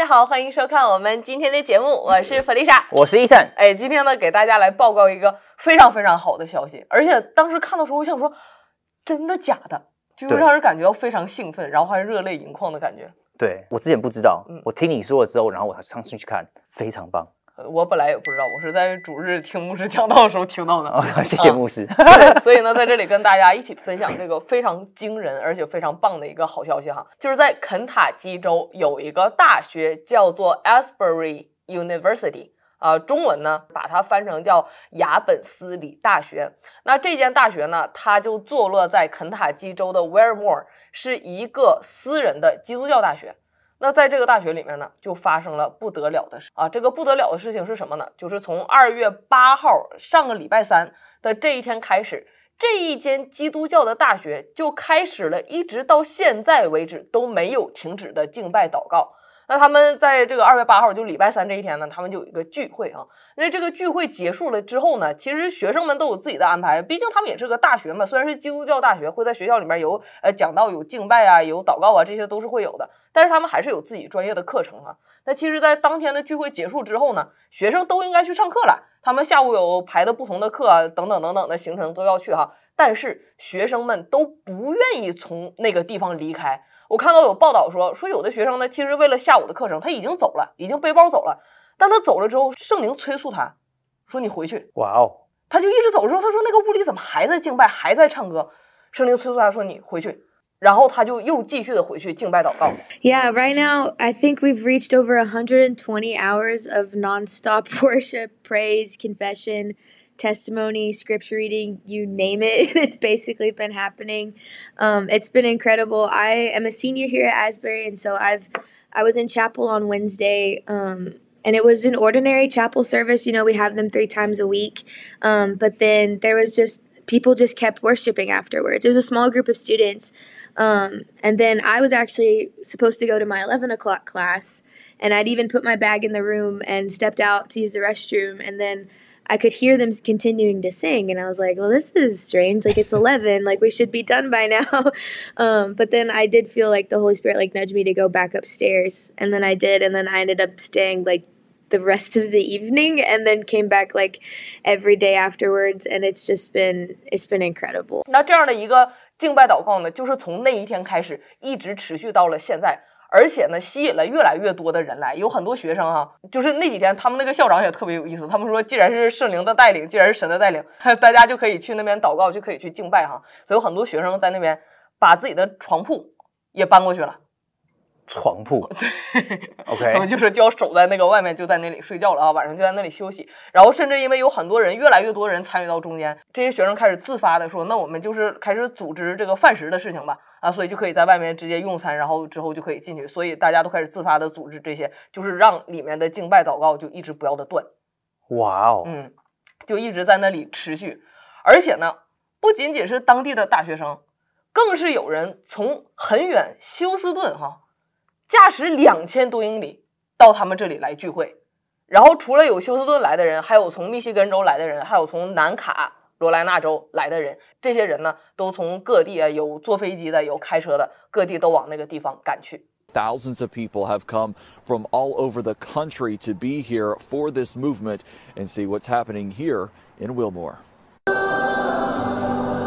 大家好，欢迎收看我们今天的节目，我是弗丽莎，我是伊森，哎，今天呢给大家来报告一个非常非常好的消息，而且当时看到的时候，我想说，真的假的，就让人感觉到非常兴奋，然后还热泪盈眶的感觉。对我之前不知道，我听你说了之后，然后我上上去看，非常棒。我本来也不知道，我是在主日听牧师讲道的时候听到的。谢谢牧师。所以呢，在这里跟大家一起分享这个非常惊人而且非常棒的一个好消息哈，就是在肯塔基州有一个大学叫做 Asbury University，啊，中文呢把它翻成叫雅本斯里大学。那这间大学呢，它就坐落在肯塔基州的 Wheremore，是一个私人的基督教大学。那在这个大学里面呢，就发生了不得了的事啊！这个不得了的事情是什么呢？就是从二月八号上个礼拜三的这一天开始，这一间基督教的大学就开始了，一直到现在为止都没有停止的敬拜祷告。那他们在这个二月八号，就礼拜三这一天呢，他们就有一个聚会啊。那这个聚会结束了之后呢，其实学生们都有自己的安排，毕竟他们也是个大学嘛。虽然是基督教大学，会在学校里面有呃讲到有敬拜啊，有祷告啊，这些都是会有的。但是他们还是有自己专业的课程啊。那其实，在当天的聚会结束之后呢，学生都应该去上课了。他们下午有排的不同的课啊，等等等等的行程都要去哈。但是学生们都不愿意从那个地方离开。我看到有报道说，说有的学生呢，其实为了下午的课程，他已经走了，已经背包走了。但他走了之后，圣灵催促他说：“你回去。”哇哦！他就一直走之后，他说：“那个屋里怎么还在敬拜，还在唱歌？”圣灵催促他说：“你回去。”然后他就又继续的回去敬拜祷告。Yeah, right now I think we've reached over a hundred and twenty hours of nonstop worship, praise, confession. testimony, scripture reading, you name it. It's basically been happening. Um, it's been incredible. I am a senior here at Asbury, and so I've I was in chapel on Wednesday. Um, and it was an ordinary chapel service. You know, we have them three times a week. Um, but then there was just people just kept worshiping afterwards. It was a small group of students. Um, and then I was actually supposed to go to my 11 o'clock class. And I'd even put my bag in the room and stepped out to use the restroom. And then I could hear them continuing to sing, and I was like, "Well, this is strange. Like it's eleven. like we should be done by now." Um, but then I did feel like the Holy Spirit like nudged me to go back upstairs, and then I did, and then I ended up staying like the rest of the evening and then came back like every day afterwards and it's just been it's been incredible 那这样的一个敬拜祷告呢，就是从那一天开始，一直持续到了现在。而且呢，吸引了越来越多的人来，有很多学生啊，就是那几天，他们那个校长也特别有意思，他们说，既然是圣灵的带领，既然是神的带领，大家就可以去那边祷告，就可以去敬拜哈，所以有很多学生在那边把自己的床铺也搬过去了，床铺，对，OK，他们就是就要守在那个外面，就在那里睡觉了啊，晚上就在那里休息，然后甚至因为有很多人，越来越多人参与到中间，这些学生开始自发的说，那我们就是开始组织这个饭食的事情吧。啊，所以就可以在外面直接用餐，然后之后就可以进去。所以大家都开始自发的组织这些，就是让里面的敬拜祷告就一直不要的断。哇哦，嗯，就一直在那里持续。而且呢，不仅仅是当地的大学生，更是有人从很远休斯顿哈，驾驶两千多英里到他们这里来聚会。然后除了有休斯顿来的人，还有从密歇根州来的人，还有从南卡。Thousands of people have come from all over the country to be here for this movement and see what's happening here in Wilmore.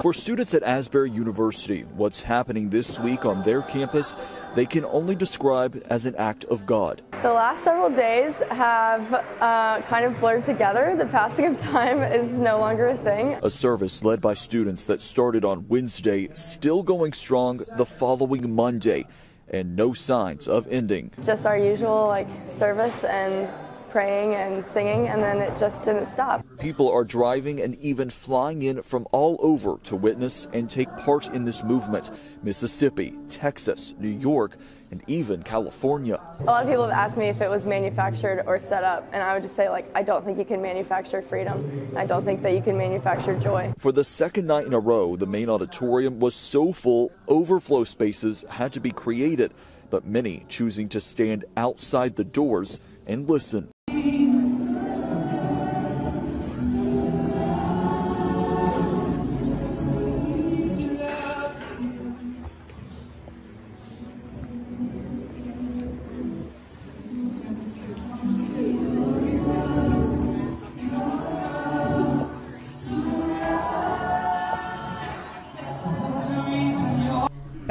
For students at Asbury University, what's happening this week on their campus, they can only describe as an act of God. The last several days have uh, kind of blurred together. The passing of time is no longer a thing. A service led by students that started on Wednesday, still going strong the following Monday, and no signs of ending. Just our usual like service and praying and singing, and then it just didn't stop. People are driving and even flying in from all over to witness and take part in this movement. Mississippi, Texas, New York, and even California. A lot of people have asked me if it was manufactured or set up, and I would just say, like, I don't think you can manufacture freedom. I don't think that you can manufacture joy. For the second night in a row, the main auditorium was so full, overflow spaces had to be created, but many choosing to stand outside the doors and listen. Amen.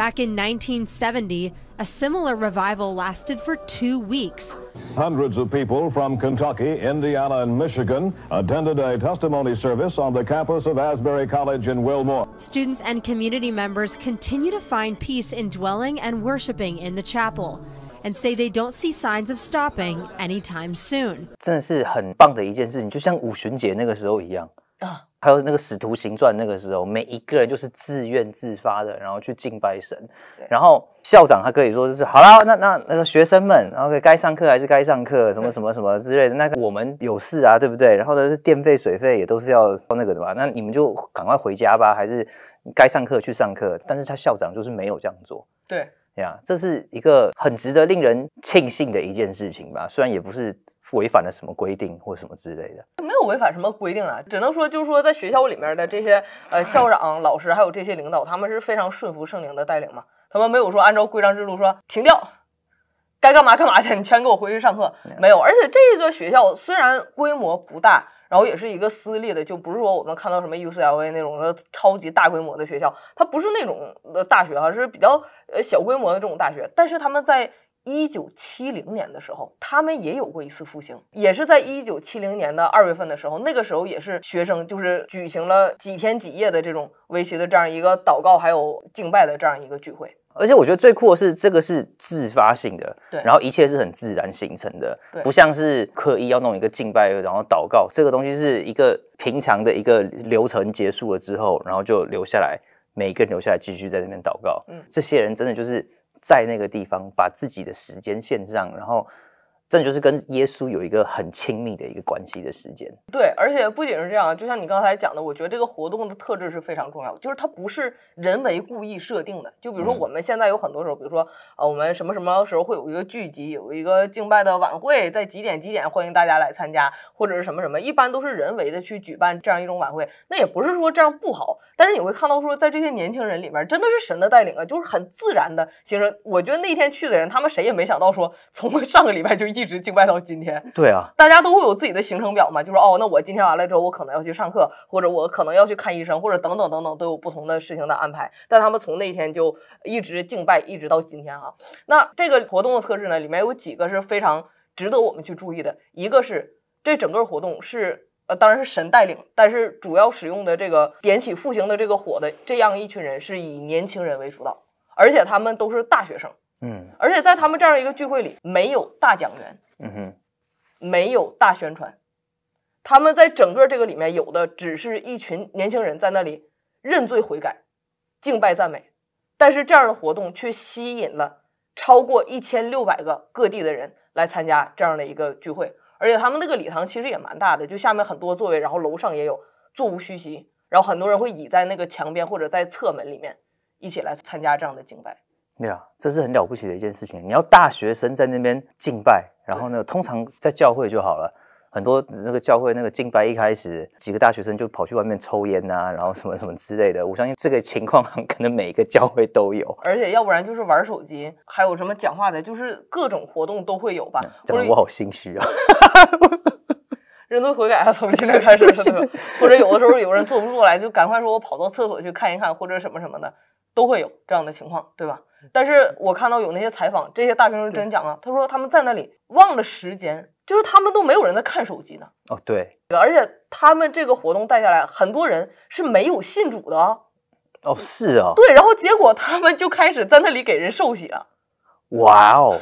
Back in 1970, a similar revival lasted for two weeks. Hundreds of people from Kentucky, Indiana, and Michigan attended a testimony service on the campus of Asbury College in Wilmore. Students and community members continue to find peace in dwelling and worshiping in the chapel and say they don't see signs of stopping anytime soon. 还有那个《使徒行传》，那个时候每一个人就是自愿自发的，然后去敬拜神。然后校长他可以说就是好了，那那那个学生们，然后该上课还是该上课，什么什么什么之类的。那我们有事啊，对不对？然后呢，是电费水费也都是要那个的吧？那你们就赶快回家吧，还是该上课去上课？但是他校长就是没有这样做。对呀，这是一个很值得令人庆幸的一件事情吧？虽然也不是。违反了什么规定或什么之类的？没有违反什么规定啊，只能说就是说，在学校里面的这些呃校长、老师还有这些领导，他们是非常顺服圣灵的带领嘛，他们没有说按照规章制度说停掉，该干嘛干嘛去，你全给我回去上课。没有，而且这个学校虽然规模不大，然后也是一个私立的，就不是说我们看到什么 UCLA 那种说超级大规模的学校，它不是那种大学哈，是比较呃小规模的这种大学，但是他们在。一九七零年的时候，他们也有过一次复兴，也是在一九七零年的二月份的时候。那个时候也是学生，就是举行了几天几夜的这种围棋的这样一个祷告，还有敬拜的这样一个聚会。而且我觉得最酷的是，这个是自发性的，对，然后一切是很自然形成的，不像是刻意要弄一个敬拜，然后祷告。这个东西是一个平常的一个流程结束了之后，然后就留下来，每个人留下来继续在那边祷告。嗯，这些人真的就是。在那个地方，把自己的时间线上，然后。这就是跟耶稣有一个很亲密的一个关系的时间。对，而且不仅是这样，就像你刚才讲的，我觉得这个活动的特质是非常重要，就是它不是人为故意设定的。就比如说我们现在有很多时候，比如说呃，我们什么什么时候会有一个聚集，有一个敬拜的晚会，在几点几点欢迎大家来参加，或者是什么什么，一般都是人为的去举办这样一种晚会。那也不是说这样不好，但是你会看到说，在这些年轻人里面，真的是神的带领啊，就是很自然的形成。我觉得那天去的人，他们谁也没想到说，从上个礼拜就一。一直敬拜到今天，对啊，大家都会有自己的行程表嘛，就说哦，那我今天完了之后，我可能要去上课，或者我可能要去看医生，或者等等等等，都有不同的事情的安排。但他们从那天就一直敬拜，一直到今天啊。那这个活动的特质呢，里面有几个是非常值得我们去注意的。一个是这整个活动是呃，当然是神带领，但是主要使用的这个点起复兴的这个火的这样一群人是以年轻人为主导，而且他们都是大学生。嗯，而且在他们这样一个聚会里，没有大讲员，嗯哼，没有大宣传，他们在整个这个里面有的只是一群年轻人在那里认罪悔改、敬拜赞美。但是这样的活动却吸引了超过一千六百个各地的人来参加这样的一个聚会。而且他们那个礼堂其实也蛮大的，就下面很多座位，然后楼上也有，座无虚席。然后很多人会倚在那个墙边或者在侧门里面一起来参加这样的敬拜。对啊，这是很了不起的一件事情。你要大学生在那边敬拜，然后呢，通常在教会就好了。很多那个教会那个敬拜一开始，几个大学生就跑去外面抽烟呐，然后什么什么之类的。我相信这个情况可能每一个教会都有。而且要不然就是玩手机，还有什么讲话的，就是各种活动都会有吧。讲的我好心虚啊！人都回改了，从今天开始。或者有的时候有人坐不住来，就赶快说我跑到厕所去看一看，或者什么什么的，都会有这样的情况，对吧？但是我看到有那些采访，这些大学生真讲啊，他说他们在那里忘了时间，就是他们都没有人在看手机呢。哦，对，而且他们这个活动带下来，很多人是没有信主的。哦，是啊。对，然后结果他们就开始在那里给人受洗了。哇哦，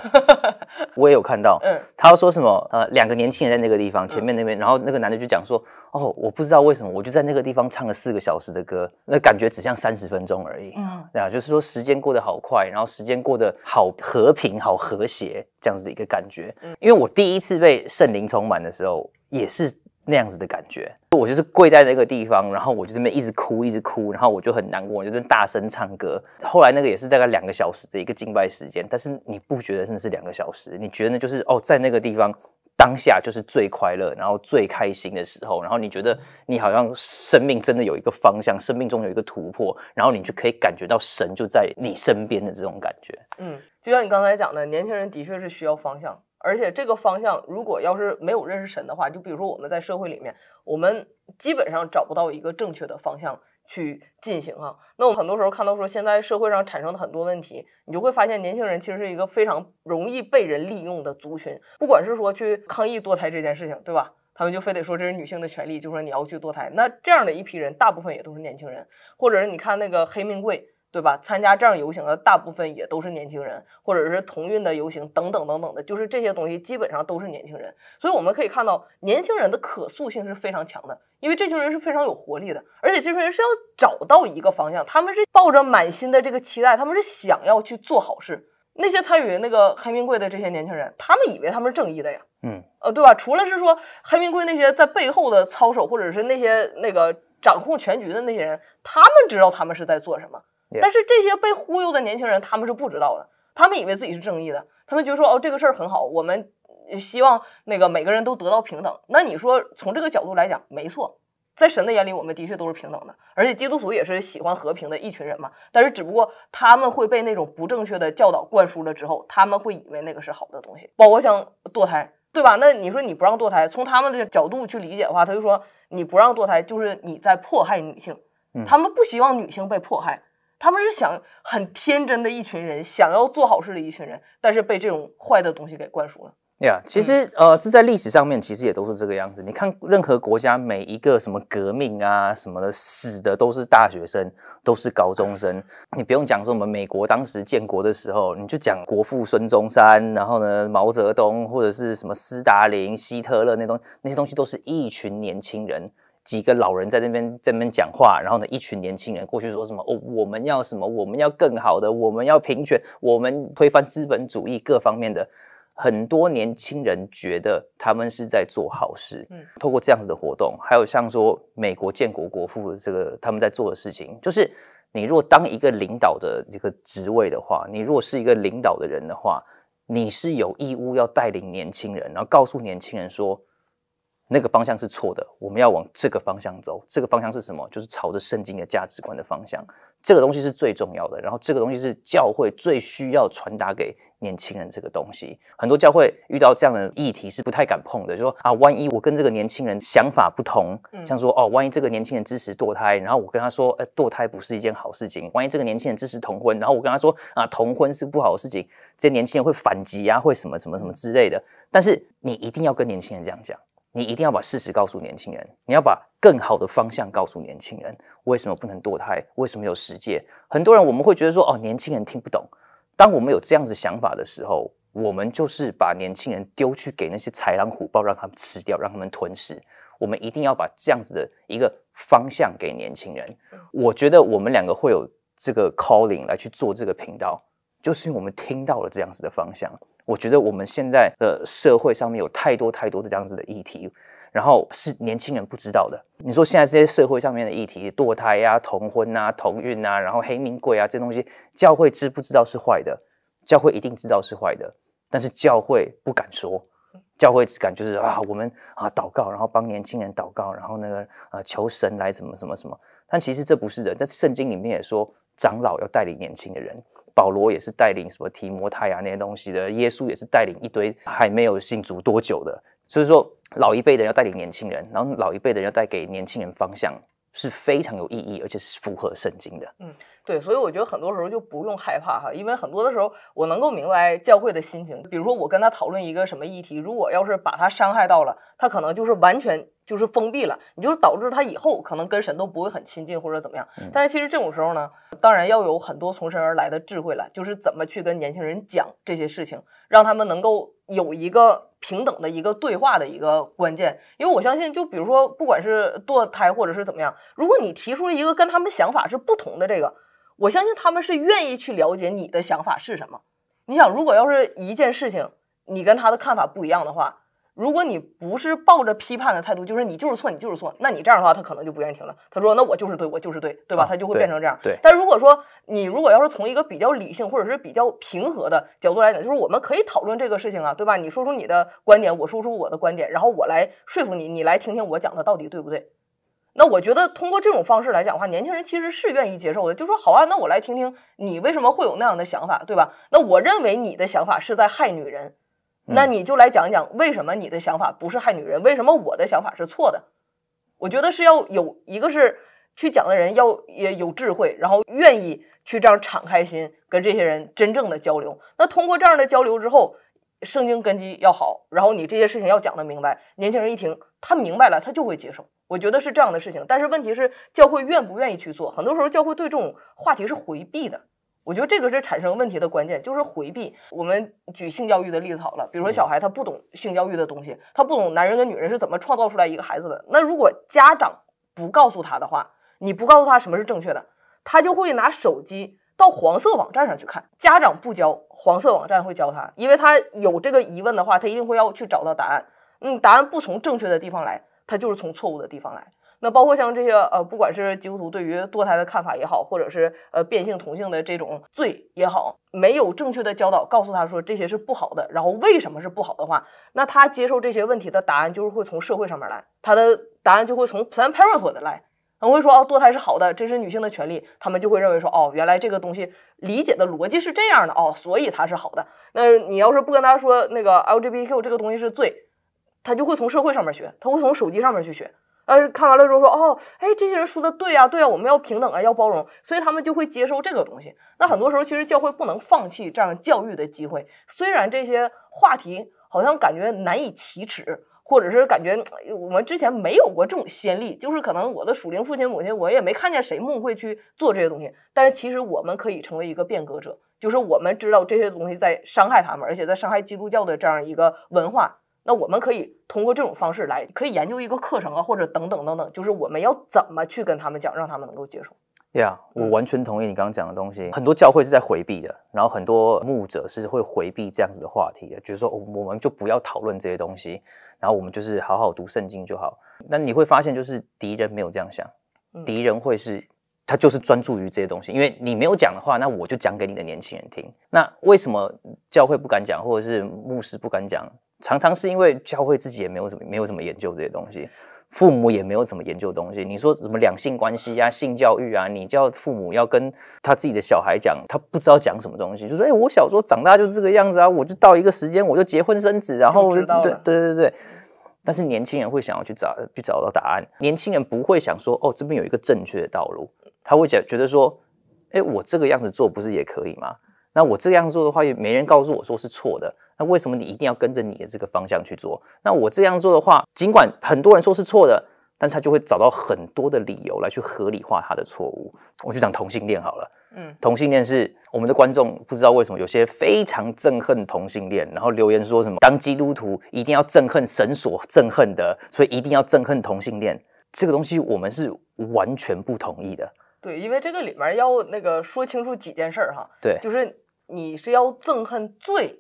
我也有看到，嗯，他要说什么？呃，两个年轻人在那个地方前面那边，然后那个男的就讲说：“哦，我不知道为什么，我就在那个地方唱了四个小时的歌，那感觉只像三十分钟而已。”嗯，对啊，就是说时间过得好快，然后时间过得好和平、好和谐这样子的一个感觉。嗯，因为我第一次被圣灵充满的时候，也是。那样子的感觉，我就是跪在那个地方，然后我就在那一直哭，一直哭，然后我就很难过，我就在大声唱歌。后来那个也是大概两个小时的一个敬拜时间，但是你不觉得真的是两个小时？你觉得就是哦，在那个地方当下就是最快乐，然后最开心的时候，然后你觉得你好像生命真的有一个方向，生命中有一个突破，然后你就可以感觉到神就在你身边的这种感觉。嗯，就像你刚才讲的，年轻人的确是需要方向。而且这个方向，如果要是没有认识神的话，就比如说我们在社会里面，我们基本上找不到一个正确的方向去进行啊。那我们很多时候看到说，现在社会上产生的很多问题，你就会发现年轻人其实是一个非常容易被人利用的族群。不管是说去抗议堕胎这件事情，对吧？他们就非得说这是女性的权利，就说你要去堕胎。那这样的一批人，大部分也都是年轻人，或者是你看那个黑命贵。对吧？参加这样游行的大部分也都是年轻人，或者是同运的游行等等等等的，就是这些东西基本上都是年轻人。所以我们可以看到，年轻人的可塑性是非常强的，因为这群人是非常有活力的，而且这群人是要找到一个方向，他们是抱着满心的这个期待，他们是想要去做好事。那些参与那个黑名贵的这些年轻人，他们以为他们是正义的呀，嗯，呃，对吧？除了是说黑名贵那些在背后的操守，或者是那些那个掌控全局的那些人，他们知道他们是在做什么。但是这些被忽悠的年轻人他们是不知道的，他们以为自己是正义的，他们就说哦这个事儿很好，我们希望那个每个人都得到平等。那你说从这个角度来讲，没错，在神的眼里我们的确都是平等的，而且基督徒也是喜欢和平的一群人嘛。但是只不过他们会被那种不正确的教导灌输了之后，他们会以为那个是好的东西，包括像堕胎，对吧？那你说你不让堕胎，从他们的角度去理解的话，他就说你不让堕胎就是你在迫害女性，他们不希望女性被迫害。他们是想很天真的一群人，想要做好事的一群人，但是被这种坏的东西给灌输了。呀，其实呃，这在历史上面其实也都是这个样子。你看任何国家每一个什么革命啊什么的，死的都是大学生，都是高中生。你不用讲说我们美国当时建国的时候，你就讲国父孙中山，然后呢毛泽东或者是什么斯大林、希特勒那东那些东西都是一群年轻人。几个老人在那边在那边讲话，然后呢，一群年轻人过去说什么？哦，我们要什么？我们要更好的，我们要平权，我们推翻资本主义各方面的。很多年轻人觉得他们是在做好事。嗯，透过这样子的活动，还有像说美国建国国父这个他们在做的事情，就是你如果当一个领导的这个职位的话，你如果是一个领导的人的话，你是有义务要带领年轻人，然后告诉年轻人说。那个方向是错的，我们要往这个方向走。这个方向是什么？就是朝着圣经的价值观的方向。这个东西是最重要的。然后这个东西是教会最需要传达给年轻人这个东西。很多教会遇到这样的议题是不太敢碰的，就说啊，万一我跟这个年轻人想法不同，像说哦，万一这个年轻人支持堕胎，然后我跟他说，呃，堕胎不是一件好事情。万一这个年轻人支持同婚，然后我跟他说啊，同婚是不好的事情，这些年轻人会反击啊，会什么什么什么之类的。但是你一定要跟年轻人这样讲。你一定要把事实告诉年轻人，你要把更好的方向告诉年轻人。为什么不能堕胎？为什么有十戒？很多人我们会觉得说，哦，年轻人听不懂。当我们有这样子想法的时候，我们就是把年轻人丢去给那些豺狼虎豹，让他们吃掉，让他们吞噬。我们一定要把这样子的一个方向给年轻人。我觉得我们两个会有这个 calling 来去做这个频道。就是因为我们听到了这样子的方向，我觉得我们现在的社会上面有太多太多的这样子的议题，然后是年轻人不知道的。你说现在这些社会上面的议题，堕胎啊、同婚啊、同孕啊，然后黑名贵啊，这东西，教会知不知道是坏的？教会一定知道是坏的，但是教会不敢说，教会只敢就是啊，我们啊祷告，然后帮年轻人祷告，然后那个啊求神来怎么什么什么。但其实这不是人，在圣经里面也说。长老要带领年轻的人，保罗也是带领什么提摩太啊那些东西的，耶稣也是带领一堆还没有信主多久的，所以说老一辈的人要带领年轻人，然后老一辈的人要带给年轻人方向。是非常有意义，而且是符合圣经的。嗯，对，所以我觉得很多时候就不用害怕哈，因为很多的时候我能够明白教会的心情。比如说我跟他讨论一个什么议题，如果要是把他伤害到了，他可能就是完全就是封闭了，你就是导致他以后可能跟神都不会很亲近或者怎么样。但是其实这种时候呢，当然要有很多从神而来的智慧了，就是怎么去跟年轻人讲这些事情，让他们能够。有一个平等的一个对话的一个关键，因为我相信，就比如说，不管是堕胎或者是怎么样，如果你提出一个跟他们想法是不同的这个，我相信他们是愿意去了解你的想法是什么。你想，如果要是一件事情你跟他的看法不一样的话。如果你不是抱着批判的态度，就是你就是错，你就是错，那你这样的话，他可能就不愿意听了。他说：“那我就是对，我就是对，对吧？”他就会变成这样。对。但如果说你如果要是从一个比较理性或者是比较平和的角度来讲，就是我们可以讨论这个事情啊，对吧？你说出你的观点，我说出我的观点，然后我来说服你，你来听听我讲的到底对不对？那我觉得通过这种方式来讲的话，年轻人其实是愿意接受的，就说好啊，那我来听听你为什么会有那样的想法，对吧？那我认为你的想法是在害女人。那你就来讲讲，为什么你的想法不是害女人？为什么我的想法是错的？我觉得是要有一个是去讲的人，要也有智慧，然后愿意去这样敞开心，跟这些人真正的交流。那通过这样的交流之后，圣经根基要好，然后你这些事情要讲的明白，年轻人一听他明白了，他就会接受。我觉得是这样的事情，但是问题是教会愿不愿意去做？很多时候教会对这种话题是回避的。我觉得这个是产生问题的关键，就是回避。我们举性教育的例子好了，比如说小孩他不懂性教育的东西，他不懂男人跟女人是怎么创造出来一个孩子的。那如果家长不告诉他的话，你不告诉他什么是正确的，他就会拿手机到黄色网站上去看。家长不教，黄色网站会教他，因为他有这个疑问的话，他一定会要去找到答案。嗯，答案不从正确的地方来，他就是从错误的地方来。那包括像这些呃，不管是基督徒对于堕胎的看法也好，或者是呃变性同性的这种罪也好，没有正确的教导告诉他，说这些是不好的，然后为什么是不好的话，那他接受这些问题的答案就是会从社会上面来，他的答案就会从 Planned Parenthood 来，他会说哦，堕胎是好的，这是女性的权利，他们就会认为说哦，原来这个东西理解的逻辑是这样的哦，所以它是好的。那你要是不跟他说那个 LGBTQ 这个东西是罪，他就会从社会上面学，他会从手机上面去学。呃，看完了之后说哦，哎，这些人说的对啊，对啊，我们要平等啊，要包容，所以他们就会接受这个东西。那很多时候，其实教会不能放弃这样教育的机会。虽然这些话题好像感觉难以启齿，或者是感觉我们之前没有过这种先例，就是可能我的属灵父亲母亲，我也没看见谁会去做这些东西。但是其实我们可以成为一个变革者，就是我们知道这些东西在伤害他们，而且在伤害基督教的这样一个文化。那我们可以通过这种方式来，可以研究一个课程啊，或者等等等等，就是我们要怎么去跟他们讲，让他们能够接受。Yeah，我完全同意你刚刚讲的东西。很多教会是在回避的，然后很多牧者是会回避这样子的话题的，就是说，我们就不要讨论这些东西，然后我们就是好好读圣经就好。那你会发现，就是敌人没有这样想，敌人会是他就是专注于这些东西，因为你没有讲的话，那我就讲给你的年轻人听。那为什么教会不敢讲，或者是牧师不敢讲？常常是因为教会自己也没有什么，没有怎么研究这些东西，父母也没有怎么研究东西。你说什么两性关系呀、性教育啊，你叫父母要跟他自己的小孩讲，他不知道讲什么东西，就说：“哎，我小时候长大就这个样子啊，我就到一个时间我就结婚生子，然后对对对对。”但是年轻人会想要去找去找到答案，年轻人不会想说：“哦，这边有一个正确的道路。”他会觉得说：“哎，我这个样子做不是也可以吗？那我这样做的话，也没人告诉我说是错的。”那为什么你一定要跟着你的这个方向去做？那我这样做的话，尽管很多人说是错的，但是他就会找到很多的理由来去合理化他的错误。我就讲同性恋好了，嗯，同性恋是我们的观众不知道为什么有些非常憎恨同性恋，然后留言说什么当基督徒一定要憎恨神所憎恨的，所以一定要憎恨同性恋。这个东西我们是完全不同意的。对，因为这个里面要那个说清楚几件事哈，对，就是你是要憎恨罪。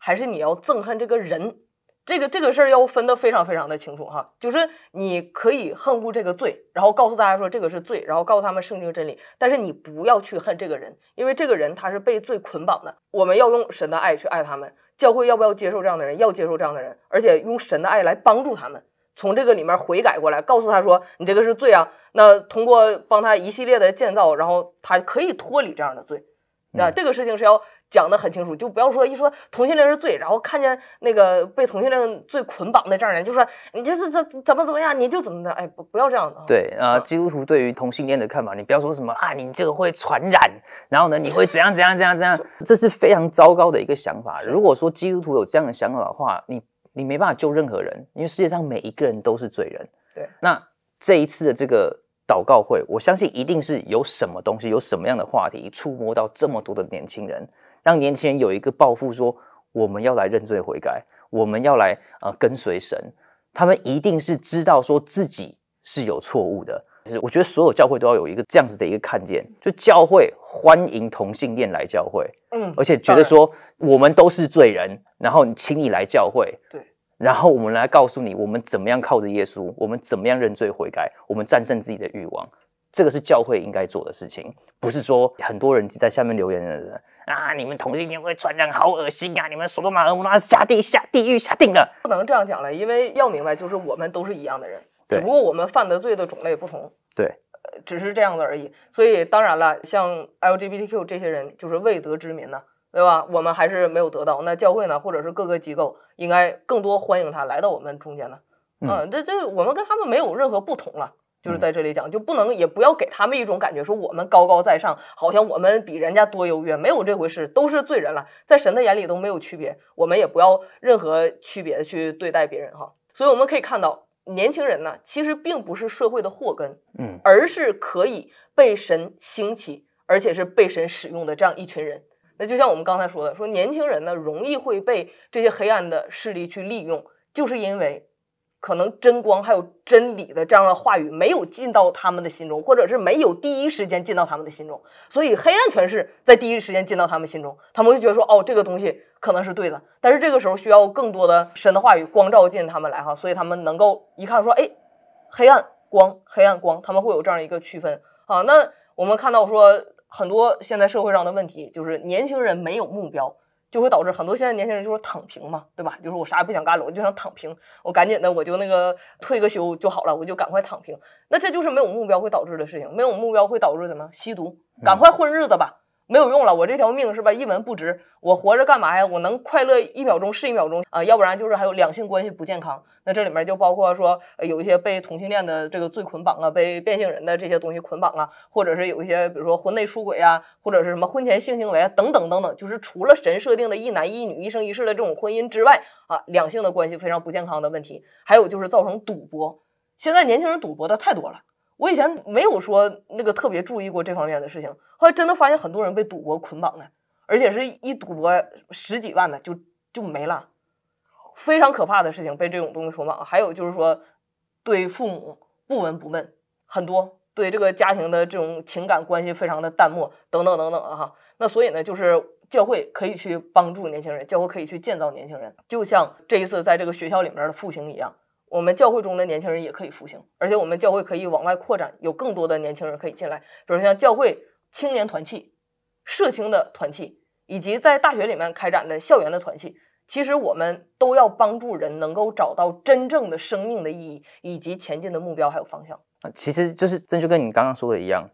还是你要憎恨这个人，这个这个事儿要分得非常非常的清楚哈。就是你可以恨恶这个罪，然后告诉大家说这个是罪，然后告诉他们圣经真理。但是你不要去恨这个人，因为这个人他是被罪捆绑的。我们要用神的爱去爱他们，教会要不要接受这样的人？要接受这样的人，而且用神的爱来帮助他们从这个里面悔改过来，告诉他说你这个是罪啊。那通过帮他一系列的建造，然后他可以脱离这样的罪。那这个事情是要。讲的很清楚，就不要说一说同性恋是罪，然后看见那个被同性恋罪捆绑的这样人，就说你就是怎怎么怎么样，你就怎么的，哎，不不要这样。对，啊，基督徒对于同性恋的看法，你不要说什么啊，你这个会传染，然后呢，你会怎样怎样怎样怎样，这是非常糟糕的一个想法。如果说基督徒有这样的想法的话，你你没办法救任何人，因为世界上每一个人都是罪人。对，那这一次的这个祷告会，我相信一定是有什么东西，有什么样的话题，触摸到这么多的年轻人。让年轻人有一个抱负，说我们要来认罪悔改，我们要来啊跟随神。他们一定是知道说自己是有错误的，就是我觉得所有教会都要有一个这样子的一个看见，就教会欢迎同性恋来教会，嗯，而且觉得说我们都是罪人，然后你轻易来教会，对，然后我们来告诉你我们怎么样靠着耶稣，我们怎么样认罪悔改，我们战胜自己的欲望。这个是教会应该做的事情，不是说很多人在下面留言的人啊，你们同性恋会传染，好恶心啊！你们索多玛和摩拉下地下地狱下定了，不能这样讲了，因为要明白，就是我们都是一样的人，只不过我们犯的罪的种类不同。对，只是这样子而已。所以当然了，像 LGBTQ 这些人就是未得之民呢，对吧？我们还是没有得到。那教会呢，或者是各个机构，应该更多欢迎他来到我们中间呢。嗯，这这我们跟他们没有任何不同了。就是在这里讲，就不能也不要给他们一种感觉，说我们高高在上，好像我们比人家多优越，没有这回事，都是罪人了，在神的眼里都没有区别，我们也不要任何区别的去对待别人哈。所以我们可以看到，年轻人呢，其实并不是社会的祸根，嗯，而是可以被神兴起，而且是被神使用的这样一群人。那就像我们刚才说的，说年轻人呢，容易会被这些黑暗的势力去利用，就是因为。可能真光还有真理的这样的话语没有进到他们的心中，或者是没有第一时间进到他们的心中，所以黑暗权势在第一时间进到他们心中，他们会觉得说哦，这个东西可能是对的，但是这个时候需要更多的神的话语光照进他们来哈，所以他们能够一看说哎，黑暗光，黑暗光，他们会有这样一个区分啊。那我们看到说很多现在社会上的问题，就是年轻人没有目标。就会导致很多现在年轻人就是躺平嘛，对吧？比如说我啥也不想干了，我就想躺平，我赶紧的我就那个退个休就好了，我就赶快躺平。那这就是没有目标会导致的事情，没有目标会导致什么？吸毒，赶快混日子吧。没有用了，我这条命是吧，一文不值，我活着干嘛呀？我能快乐一秒钟是一秒钟啊，要不然就是还有两性关系不健康，那这里面就包括说有一些被同性恋的这个罪捆绑啊，被变性人的这些东西捆绑啊，或者是有一些比如说婚内出轨啊，或者是什么婚前性行为啊等等等等，就是除了神设定的一男一女一生一世的这种婚姻之外啊，两性的关系非常不健康的问题，还有就是造成赌博，现在年轻人赌博的太多了。我以前没有说那个特别注意过这方面的事情，后来真的发现很多人被赌博捆绑的，而且是一赌博十几万的就就没了，非常可怕的事情被这种东西捆绑。还有就是说对父母不闻不问，很多对这个家庭的这种情感关系非常的淡漠，等等等等的哈。那所以呢，就是教会可以去帮助年轻人，教会可以去建造年轻人，就像这一次在这个学校里面的复兴一样。我们教会中的年轻人也可以复兴，而且我们教会可以往外扩展，有更多的年轻人可以进来。比如像教会青年团契、社青的团契，以及在大学里面开展的校园的团契。其实我们都要帮助人能够找到真正的生命的意义，以及前进的目标还有方向。其实就是这就跟你刚刚说的一样，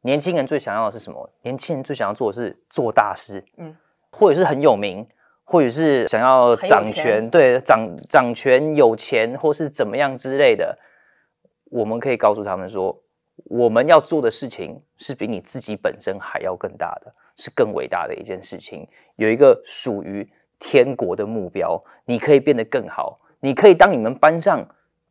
年轻人最想要的是什么？年轻人最想要做的是做大事，嗯，或者是很有名。或者是想要掌权，对掌掌权有钱或是怎么样之类的，我们可以告诉他们说，我们要做的事情是比你自己本身还要更大的，是更伟大的一件事情，有一个属于天国的目标，你可以变得更好，你可以当你们班上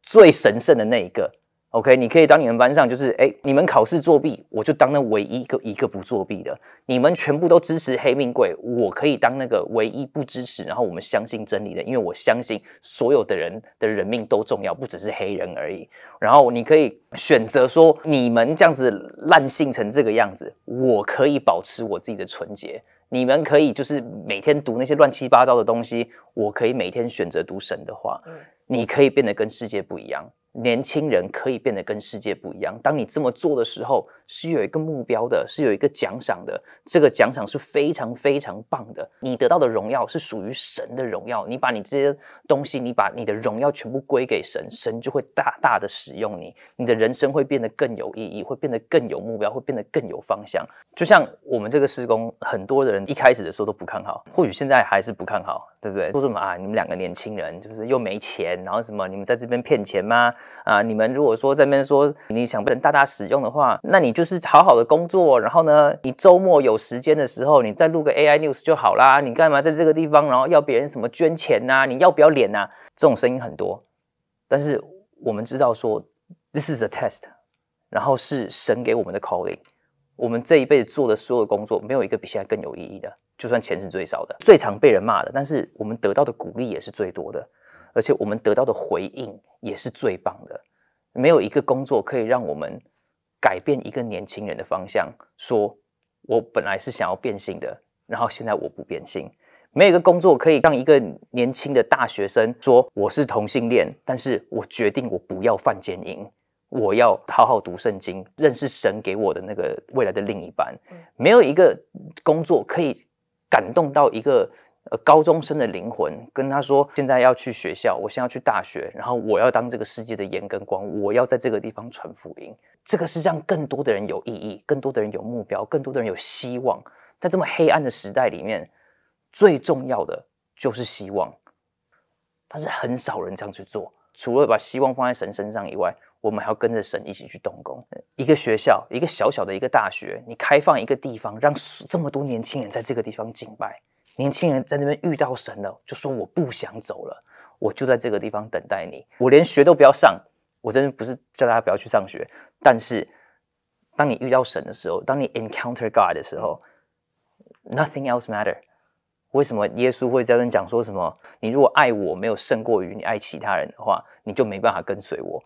最神圣的那一个。OK，你可以当你们班上就是，哎，你们考试作弊，我就当那唯一一个一个不作弊的。你们全部都支持黑命贵，我可以当那个唯一不支持，然后我们相信真理的，因为我相信所有的人的人命都重要，不只是黑人而已。然后你可以选择说，你们这样子烂性成这个样子，我可以保持我自己的纯洁。你们可以就是每天读那些乱七八糟的东西，我可以每天选择读神的话。你可以变得跟世界不一样，年轻人可以变得跟世界不一样。当你这么做的时候，是有一个目标的，是有一个奖赏的。这个奖赏是非常非常棒的。你得到的荣耀是属于神的荣耀。你把你这些东西，你把你的荣耀全部归给神，神就会大大的使用你。你的人生会变得更有意义，会变得更有目标，会变得更有方向。就像我们这个施工，很多的人一开始的时候都不看好，或许现在还是不看好。对不对？说什么啊？你们两个年轻人，就是又没钱，然后什么？你们在这边骗钱吗？啊！你们如果说这边说你想被人大大使用的话，那你就是好好的工作。然后呢，你周末有时间的时候，你再录个 AI news 就好啦。你干嘛在这个地方，然后要别人什么捐钱呐？你要不要脸呐？这种声音很多。但是我们知道说，This is a test，然后是神给我们的 calling。我们这一辈子做的所有工作，没有一个比现在更有意义的。就算钱是最少的、最常被人骂的，但是我们得到的鼓励也是最多的，而且我们得到的回应也是最棒的。没有一个工作可以让我们改变一个年轻人的方向，说我本来是想要变性的，然后现在我不变性。没有一个工作可以让一个年轻的大学生说我是同性恋，但是我决定我不要犯奸淫，我要好好读圣经，认识神给我的那个未来的另一半。没有一个工作可以。感动到一个呃高中生的灵魂，跟他说：“现在要去学校，我现在要去大学，然后我要当这个世界的盐跟光，我要在这个地方传福音。”这个是让更多的人有意义，更多的人有目标，更多的人有希望。在这么黑暗的时代里面，最重要的就是希望。但是很少人这样去做，除了把希望放在神身上以外。我们还要跟着神一起去动工。一个学校，一个小小的一个大学，你开放一个地方，让这么多年轻人在这个地方敬拜。年轻人在那边遇到神了，就说我不想走了，我就在这个地方等待你。我连学都不要上。我真的不是叫大家不要去上学，但是当你遇到神的时候，当你 encounter God 的时候，nothing else matter。为什么耶稣会在那讲说什么？你如果爱我没有胜过于你爱其他人的话，你就没办法跟随我。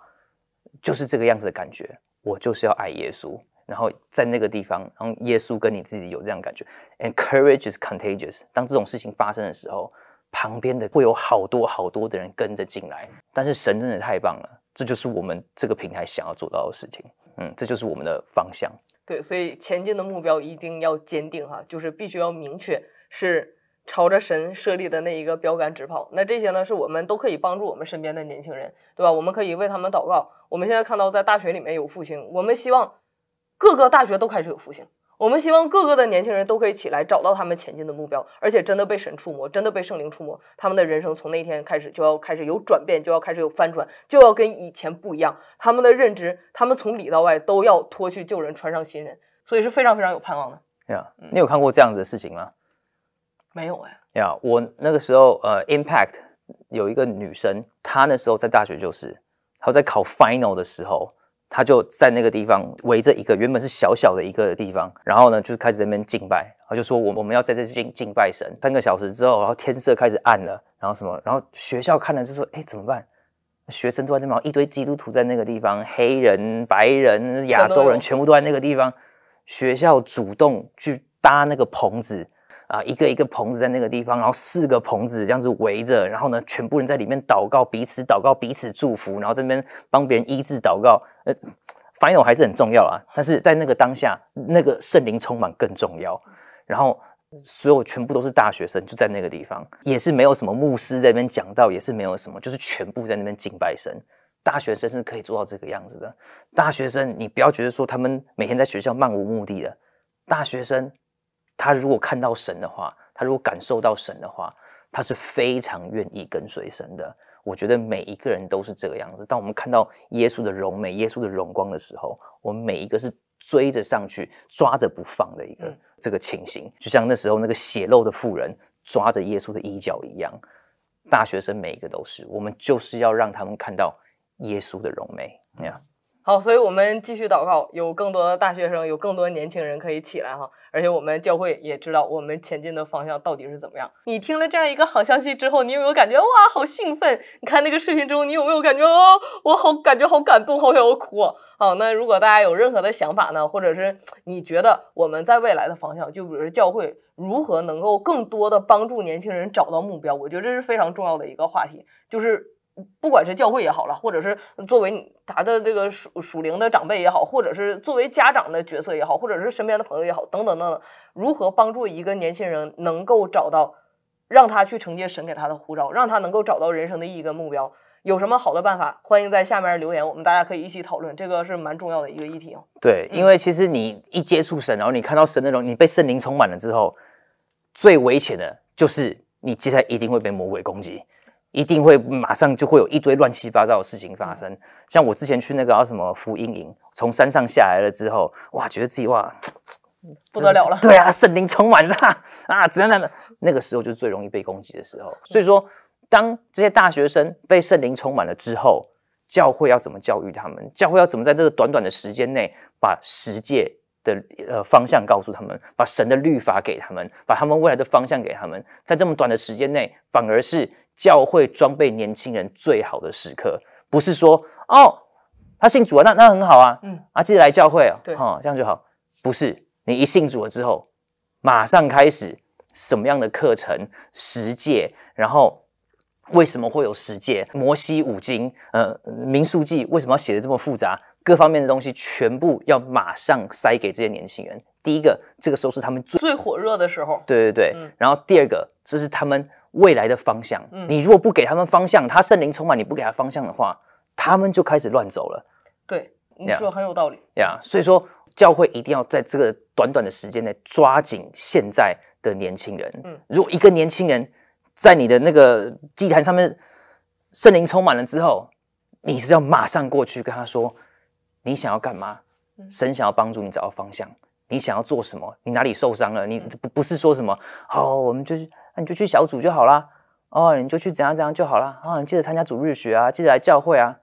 就是这个样子的感觉，我就是要爱耶稣，然后在那个地方，然后耶稣跟你自己有这样感觉，encourages contagious。当这种事情发生的时候，旁边的会有好多好多的人跟着进来。但是神真的太棒了，这就是我们这个平台想要做到的事情，嗯，这就是我们的方向。对，所以前进的目标一定要坚定哈，就是必须要明确是。朝着神设立的那一个标杆直跑，那这些呢，是我们都可以帮助我们身边的年轻人，对吧？我们可以为他们祷告。我们现在看到，在大学里面有复兴，我们希望各个大学都开始有复兴，我们希望各个的年轻人都可以起来，找到他们前进的目标，而且真的被神触摸，真的被圣灵触摸，他们的人生从那天开始就要开始有转变，就要开始有翻转，就要跟以前不一样。他们的认知，他们从里到外都要脱去旧人，穿上新人，所以是非常非常有盼望的。对啊，你有看过这样子的事情吗？没有哎呀，我那个时候呃，impact 有一个女生，她那时候在大学就是，她在考 final 的时候，她就在那个地方围着一个原本是小小的一个地方，然后呢，就是开始在那边敬拜，然后就说我我们要在这边敬拜神。三个小时之后，然后天色开始暗了，然后什么，然后学校看了就说哎怎么办？学生都在那边，一堆基督徒在那个地方，黑人、白人、亚洲人全部都在那个地方，学校主动去搭那个棚子。啊，一个一个棚子在那个地方，然后四个棚子这样子围着，然后呢，全部人在里面祷告，彼此祷告，彼此祝福，然后这边帮别人医治祷告。呃，繁有还是很重要啊，但是在那个当下，那个圣灵充满更重要。然后所有全部都是大学生，就在那个地方，也是没有什么牧师在那边讲道，也是没有什么，就是全部在那边敬拜神。大学生是可以做到这个样子的。大学生，你不要觉得说他们每天在学校漫无目的的。大学生。他如果看到神的话，他如果感受到神的话，他是非常愿意跟随神的。我觉得每一个人都是这个样子。当我们看到耶稣的荣美、耶稣的荣光的时候，我们每一个是追着上去、抓着不放的一个这个情形，就像那时候那个血漏的妇人抓着耶稣的衣角一样。大学生每一个都是，我们就是要让他们看到耶稣的荣美，啊。好，所以我们继续祷告，有更多的大学生，有更多年轻人可以起来哈。而且我们教会也知道我们前进的方向到底是怎么样。你听了这样一个好消息之后，你有没有感觉哇，好兴奋？你看那个视频之后，你有没有感觉啊？我好感觉好感动，好想要哭。好，那如果大家有任何的想法呢，或者是你觉得我们在未来的方向，就比如教会如何能够更多的帮助年轻人找到目标，我觉得这是非常重要的一个话题，就是。不管是教会也好了，或者是作为他的这个属属灵的长辈也好，或者是作为家长的角色也好，或者是身边的朋友也好，等等等等，如何帮助一个年轻人能够找到，让他去承接神给他的呼召，让他能够找到人生的意义跟目标，有什么好的办法？欢迎在下面留言，我们大家可以一起讨论，这个是蛮重要的一个议题哦。对，因为其实你一接触神，然后你看到神那种你被圣灵充满了之后，最危险的就是你接下来一定会被魔鬼攻击。一定会马上就会有一堆乱七八糟的事情发生。像我之前去那个什么福音营，从山上下来了之后，哇，觉得自己哇不得了了。对啊，圣灵充满着啊，只能在那那个时候就最容易被攻击的时候。所以说，当这些大学生被圣灵充满了之后，教会要怎么教育他们？教会要怎么在这个短短的时间内把十诫的呃方向告诉他们，把神的律法给他们，把他们未来的方向给他们？在这么短的时间内，反而是。教会装备年轻人最好的时刻，不是说哦，他信主啊，那那很好啊，嗯啊，记得来教会啊，对，哈，这样就好。不是你一信主了之后，马上开始什么样的课程、十诫，然后为什么会有十诫？摩西五经，呃，民数记为什么要写的这么复杂？各方面的东西全部要马上塞给这些年轻人。第一个，这个时候是他们最最火热的时候，对对对，嗯。然后第二个，这是他们。未来的方向，你如果不给他们方向，他圣灵充满，你不给他方向的话，他们就开始乱走了。对，你说很有道理呀。所以说，教会一定要在这个短短的时间内抓紧现在的年轻人。嗯，如果一个年轻人在你的那个祭坛上面圣灵充满了之后，你是要马上过去跟他说，你想要干嘛？神想要帮助你找到方向，你想要做什么？你哪里受伤了？你不不是说什么，哦，我们就是。那你就去小组就好啦。哦，你就去怎样怎样就好啦。啊！你记得参加主日学啊，记得来教会啊，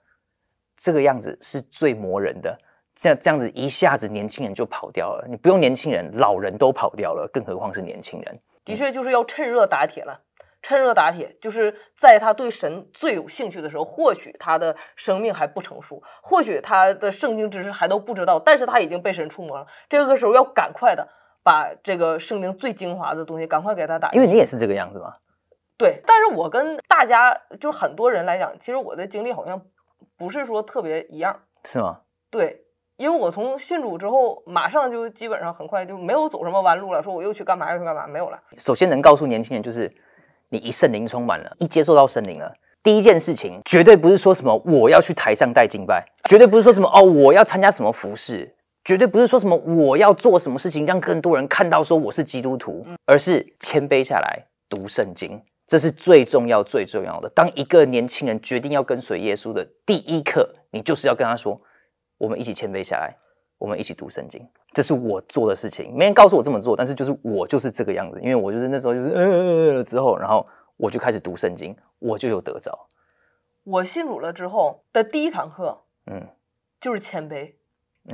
这个样子是最磨人的。这样这样子一下子年轻人就跑掉了，你不用年轻人，老人都跑掉了，更何况是年轻人。的确就是要趁热打铁了，趁热打铁就是在他对神最有兴趣的时候，或许他的生命还不成熟，或许他的圣经知识还都不知道，但是他已经被神触摸了，这个时候要赶快的。把这个圣灵最精华的东西赶快给他打，因为你也是这个样子嘛，对，但是我跟大家就是很多人来讲，其实我的经历好像不是说特别一样，是吗？对，因为我从信主之后，马上就基本上很快就没有走什么弯路了，说我又去干嘛又去干嘛没有了。首先能告诉年轻人就是，你一圣灵充满了，一接受到圣灵了，第一件事情绝对不是说什么我要去台上带敬拜，绝对不是说什么哦我要参加什么服饰，绝对不是说什么我要做什么事情让更多人看到说我是基督徒，而是谦卑下来读圣经，这是最重要最重要的。当一个年轻人决定要跟随耶稣的第一课，你就是要跟他说：我们一起谦卑下来，我们一起读圣经。这是我做的事情，没人告诉我这么做，但是就是我就是这个样子，因为我就是那时候就是嗯嗯嗯了之后，然后我就开始读圣经，我就有得着。我信主了之后的第一堂课，嗯，就是谦卑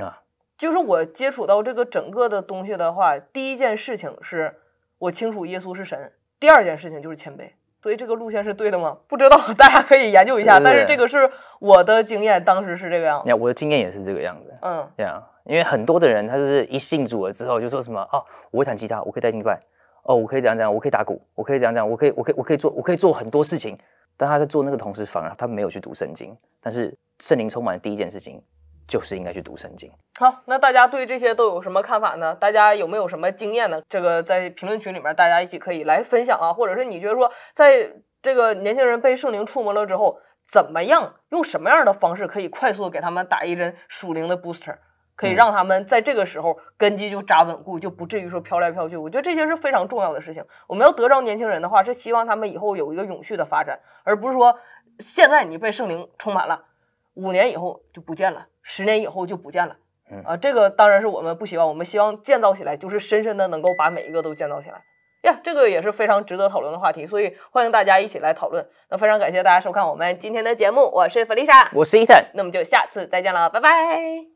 啊。就是我接触到这个整个的东西的话，第一件事情是我清楚耶稣是神，第二件事情就是谦卑。所以这个路线是对的吗？不知道，大家可以研究一下。但是这个是我的经验，当时是这个样子。那我的经验也是这个样子。嗯，这样，因为很多的人他就是一信主了之后就说什么哦，我会弹吉他，我可以带敬拜，哦，我可以这样这样，我可以打鼓，我可以这样这样，我可以，我可以，我可以做，我可以做很多事情。但他在做那个同时，反而他没有去读圣经，但是圣灵充满的第一件事情。就是应该去读圣经。好，那大家对这些都有什么看法呢？大家有没有什么经验呢？这个在评论区里面，大家一起可以来分享啊，或者是你觉得说，在这个年轻人被圣灵触摸了之后，怎么样用什么样的方式可以快速给他们打一针属灵的 booster，可以让他们在这个时候根基就扎稳固，就不至于说飘来飘去。我觉得这些是非常重要的事情。我们要得着年轻人的话，是希望他们以后有一个永续的发展，而不是说现在你被圣灵充满了。五年以后就不见了，十年以后就不见了，啊，这个当然是我们不希望。我们希望建造起来，就是深深的能够把每一个都建造起来呀，这个也是非常值得讨论的话题。所以欢迎大家一起来讨论。那非常感谢大家收看我们今天的节目，我是弗丽莎，我是伊森，那么就下次再见了，拜拜。